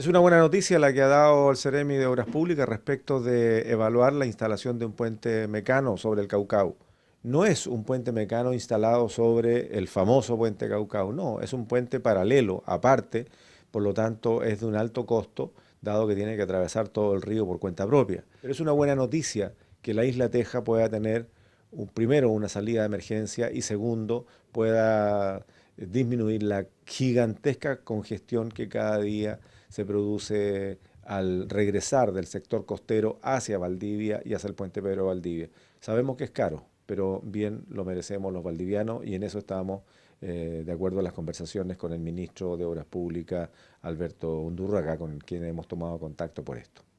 Es una buena noticia la que ha dado el Ceremi de Obras Públicas respecto de evaluar la instalación de un puente mecano sobre el Caucao. No es un puente mecano instalado sobre el famoso puente Caucao, no, es un puente paralelo, aparte, por lo tanto es de un alto costo, dado que tiene que atravesar todo el río por cuenta propia. Pero es una buena noticia que la isla Teja pueda tener un, primero una salida de emergencia y segundo pueda eh, disminuir la gigantesca congestión que cada día se produce al regresar del sector costero hacia Valdivia y hacia el puente Pedro Valdivia. Sabemos que es caro, pero bien lo merecemos los valdivianos y en eso estamos eh, de acuerdo en las conversaciones con el ministro de Obras Públicas, Alberto Undurraga, con quien hemos tomado contacto por esto.